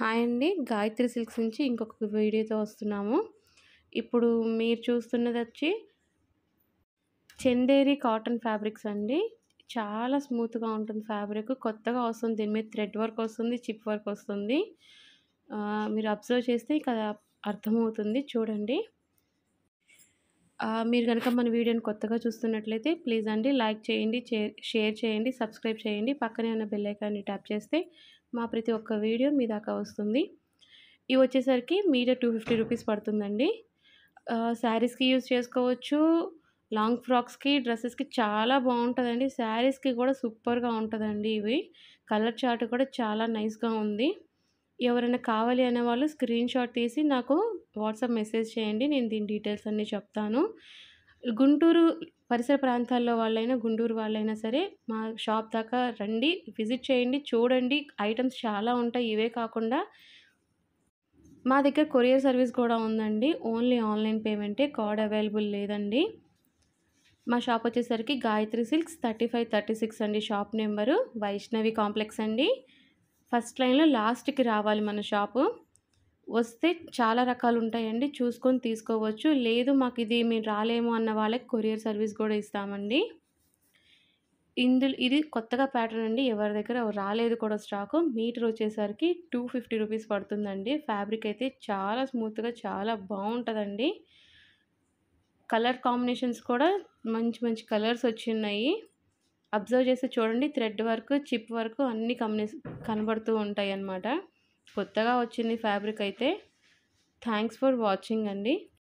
hi అండి Gayatri silks నుంచి ఇంకొక వీడియోతో వస్తున్నాము ఇప్పుడు మీరు చూస్తున్నది వచ్చి చందేరి కాటన్ ఫ్యాబ్రిక్స్ అండి చాలా స్మూత్గా ఉంటుంది ఫ్యాబ్రిక్ కొత్తగా వస్తుంది దీని మీద థ్రెడ్ వర్క్ వస్తుంది చిప్ వర్క్ వస్తుంది మీరు అబ్జర్వ్ చేస్తే ఇక అర్థమవుతుంది చూడండి మీరు కనుక మన వీడియోని కొత్తగా చూస్తున్నట్లయితే ప్లీజ్ అండి లైక్ చేయండి షేర్ చేయండి సబ్స్క్రైబ్ చేయండి పక్కనే ఉన్న బెల్లైకాన్ని ట్యాప్ చేస్తే మా ప్రతి ఒక్క వీడియో మీ దాకా వస్తుంది ఇవి వచ్చేసరికి మీరే టూ ఫిఫ్టీ రూపీస్ పడుతుందండి శారీస్కి యూజ్ చేసుకోవచ్చు లాంగ్ ఫ్రాక్స్కి డ్రెస్సెస్కి చాలా బాగుంటుందండి శారీస్కి కూడా సూపర్గా ఉంటుందండి ఇవి కలర్ చార్ట్ కూడా చాలా నైస్గా ఉంది ఎవరైనా కావాలి అనే వాళ్ళు స్క్రీన్ షాట్ తీసి నాకు వాట్సాప్ మెసేజ్ చేయండి నేను దీని డీటెయిల్స్ అన్నీ చెప్తాను గుంటూరు పరిసర ప్రాంతాల్లో వాళ్ళైనా గుంటూరు వాళ్ళైనా సరే మా షాప్ దాకా రండి విజిట్ చేయండి చూడండి ఐటమ్స్ చాలా ఉంటాయి ఇవే కాకుండా మా దగ్గర కొరియర్ సర్వీస్ కూడా ఉందండి ఓన్లీ ఆన్లైన్ పేమెంటే కార్డ్ అవైలబుల్ లేదండి మా షాప్ వచ్చేసరికి Gayatri Silks thirty five thirty six అండి షాప్ నెంబరు వైష్ణవి కాంప్లెక్స్ అండి ఫస్ట్ లైన్లో లాస్ట్కి రావాలి మన షాపు వస్తే చాలా రకాలు ఉంటాయండి చూసుకొని తీసుకోవచ్చు లేదు మాకు ఇది మేము రాలేము అన్న వాళ్ళకి కొరియర్ సర్వీస్ కూడా ఇస్తామండి ఇందులో ఇది కొత్తగా ప్యాటర్న్ అండి ఎవరి దగ్గర రాలేదు కూడా స్టాకు మీటర్ వచ్చేసరికి టూ ఫిఫ్టీ రూపీస్ పడుతుందండి ఫ్యాబ్రిక్ అయితే చాలా స్మూత్గా చాలా బాగుంటుందండి కలర్ కాంబినేషన్స్ కూడా మంచి మంచి కలర్స్ వచ్చిన్నాయి అబ్జర్వ్ చేస్తే చూడండి థ్రెడ్ వర్క్ చిప్ వర్క్ అన్నీ కంబినేషన్ కనబడుతూ ఉంటాయి అన్నమాట కొత్తగా వచ్చింది ఫ్యాబ్రిక్ అయితే థ్యాంక్స్ ఫర్ వాచింగ్ అండి